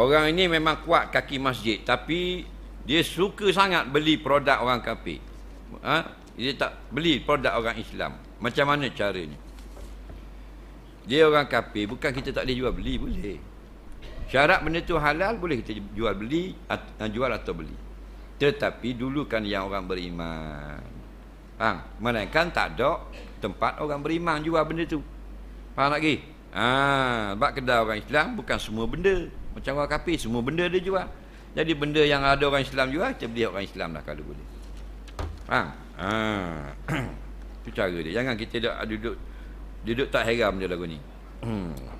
Orang ini memang kuat kaki masjid tapi dia suka sangat beli produk orang kafir. Ha? Dia tak beli produk orang Islam. Macam mana caranya? Dia orang kafir, bukan kita tak boleh jual beli, boleh. Syarat benda tu halal boleh kita jual beli eh, jual atau beli. Tetapi dulu kan yang orang beriman. Faham? Melainkan tak ada tempat orang beriman jual benda tu. Faham lagi? Ha, sebab kedai orang Islam bukan semua benda. Macam orang kafir, semua benda dia jual. Jadi benda yang ada orang Islam jual, kita beli orang Islam lah kalau boleh. Faham? Ha. Itu cara dia. Jangan kita duduk, duduk, duduk tak heran benda lagu ni. Hmm.